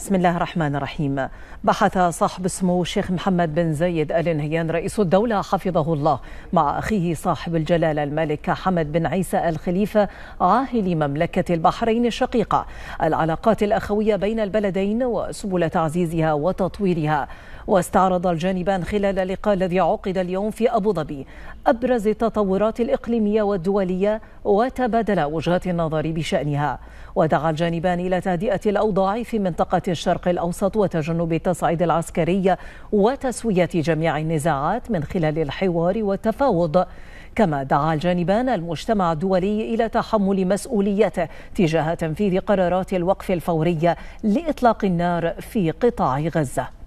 بسم الله الرحمن الرحيم بحث صاحب السمو الشيخ محمد بن زايد ال نهيان رئيس الدوله حفظه الله مع اخيه صاحب الجلاله الملك حمد بن عيسى ال خليفه عاهل مملكه البحرين الشقيقه العلاقات الاخويه بين البلدين وسبل تعزيزها وتطويرها واستعرض الجانبان خلال اللقاء الذي عقد اليوم في أبو ظبي أبرز التطورات الإقليمية والدولية وتبادلا وجهات النظر بشأنها ودعا الجانبان إلى تهدئة الأوضاع في منطقة الشرق الأوسط وتجنب التصعيد العسكري وتسوية جميع النزاعات من خلال الحوار والتفاوض كما دعا الجانبان المجتمع الدولي الى تحمل مسؤوليته تجاه تنفيذ قرارات الوقف الفوري لاطلاق النار في قطاع غزه